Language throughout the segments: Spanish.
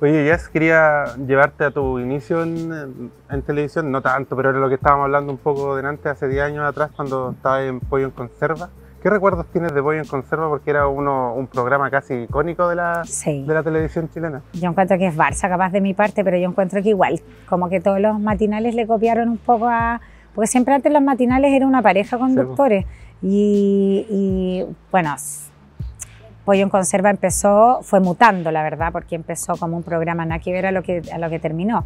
Oye, ya quería llevarte a tu inicio en, televisión, no tanto, pero era lo que estábamos hablando un poco delante, hace 10 años atrás, cuando estabas en Pollo en Conserva. ¿Qué recuerdos tienes de Pollo en Conserva? Porque era uno, un programa casi icónico de la, de la televisión chilena. Yo encuentro que es Barça, capaz de mi parte, pero yo encuentro que igual, como que todos los matinales le copiaron un poco a... Porque siempre antes los matinales era una pareja conductores y, y, bueno, Pollo en Conserva empezó, fue mutando, la verdad, porque empezó como un programa nada que ver a lo que, a lo que terminó.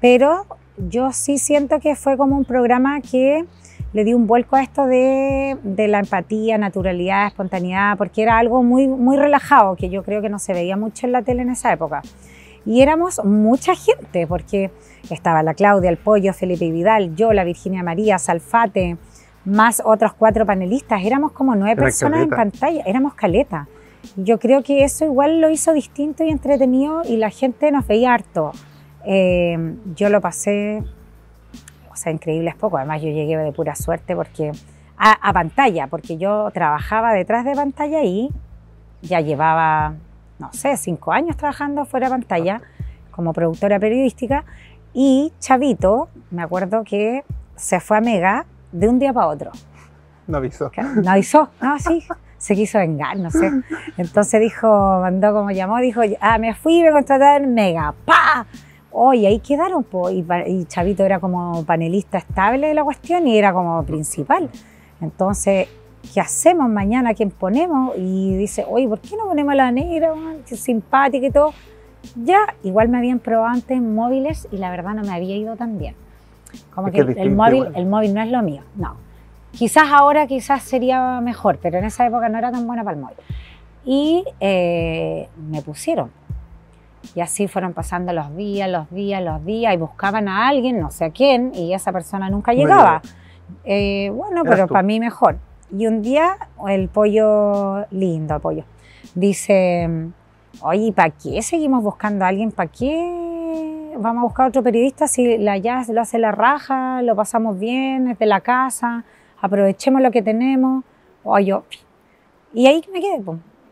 Pero yo sí siento que fue como un programa que le dio un vuelco a esto de, de, la empatía, naturalidad, espontaneidad, porque era algo muy, muy relajado, que yo creo que no se veía mucho en la tele en esa época. Y éramos mucha gente, porque estaba la Claudia, el Pollo, Felipe Vidal, yo, la Virginia María, Salfate, más otros cuatro panelistas. Éramos como nueve personas en pantalla, éramos caleta. Yo creo que eso igual lo hizo distinto y entretenido y la gente nos veía harto. Eh, yo lo pasé, o sea, increíble es poco. Además, yo llegué de pura suerte porque a, pantalla, porque yo trabajaba detrás de pantalla y ya llevaba, no sé, cinco años trabajando fuera de pantalla como productora periodística. Y Chavito, me acuerdo que se fue a Mega de un día para otro. No avisó. No avisó, no, sí. se quiso vengar, no sé. Entonces dijo, mandó como llamó, dijo, ah, me fui, me contrataron Mega, ¡pa! Oye, ahí quedaron, Y, y, Chavito era como panelista estable de la cuestión y era como principal. Entonces, ¿qué hacemos mañana? ¿Quién ponemos? Y dice, oye, ¿por qué no ponemos a la negra? Que simpática y todo. Ya, igual me habían probado antes móviles y la verdad no me había ido tan bien. Como que, el, móvil, el móvil no es lo mío, no. Quizás ahora quizás sería mejor, pero en esa época no era tan buena para el Y eh, me pusieron. Y así fueron pasando los días, los días, los días, y buscaban a alguien, no sé a quién, y esa persona nunca llegaba. Eh, bueno, pero para mí mejor. Y un día el pollo, lindo pollo, dice, oye, ¿para qué seguimos buscando a alguien? ¿Para qué vamos a buscar otro periodista si la lo hace la raja, lo pasamos bien, es de la casa? aprovechemos lo que tenemos. O yo, y ahí me quedé.